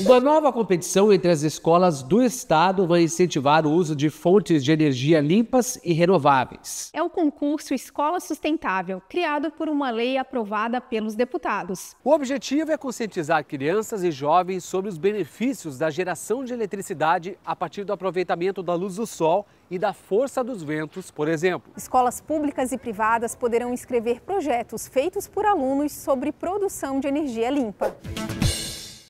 Uma nova competição entre as escolas do estado vai incentivar o uso de fontes de energia limpas e renováveis. É o concurso Escola Sustentável, criado por uma lei aprovada pelos deputados. O objetivo é conscientizar crianças e jovens sobre os benefícios da geração de eletricidade a partir do aproveitamento da luz do sol e da força dos ventos, por exemplo. Escolas públicas e privadas poderão inscrever projetos feitos por alunos sobre produção de energia limpa.